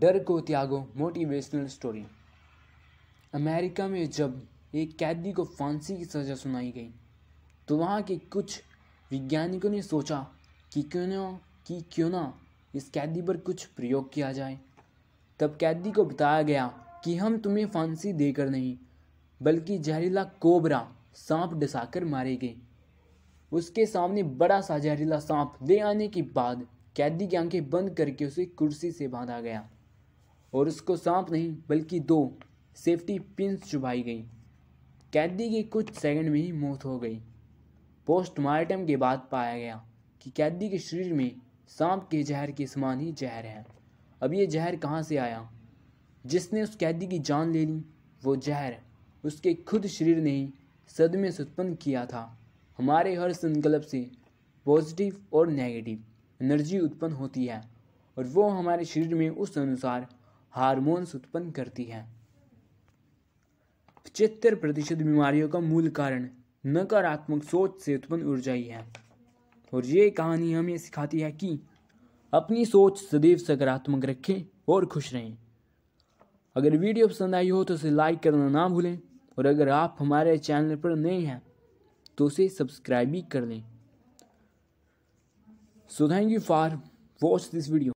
डर को त्यागो मोटिवेशनल स्टोरी अमेरिका में जब एक कैदी को फांसी की सज़ा सुनाई गई तो वहाँ के कुछ वैज्ञानिकों ने सोचा कि क्यों ना कि क्यों ना इस कैदी पर कुछ प्रयोग किया जाए तब कैदी को बताया गया कि हम तुम्हें फांसी देकर नहीं बल्कि जहरीला कोबरा सांप डसाकर गए उसके सामने बड़ा सा जहरीला सांप ले आने के बाद कैदी की आंखें बंद करके उसे कुर्सी से बांधा गया और उसको सांप नहीं बल्कि दो सेफ्टी पिंस चुभाई गई कैदी की कुछ सेकंड में ही मौत हो गई पोस्टमार्टम के बाद पाया गया कि कैदी के शरीर में सांप के जहर के समान ही जहर है अब ये जहर कहाँ से आया जिसने उस कैदी की जान ले ली वो जहर उसके खुद शरीर ने ही सदमे से उत्पन्न किया था हमारे हर संकल्प से पॉजिटिव और नेगेटिव एनर्जी उत्पन्न होती है और वो हमारे शरीर में उस अनुसार हार्मोन्स उत्पन्न करती है पचहत्तर प्रतिशत बीमारियों का मूल कारण नकारात्मक सोच से उत्पन्न ऊर्जा ही है और ये कहानी हमें सिखाती है कि अपनी सोच सदैव सकारात्मक रखें और खुश रहें अगर वीडियो पसंद आई हो तो उसे लाइक करना ना भूलें और अगर आप हमारे चैनल पर नए हैं तो उसे सब्सक्राइब भी कर लें so thank you for watch this video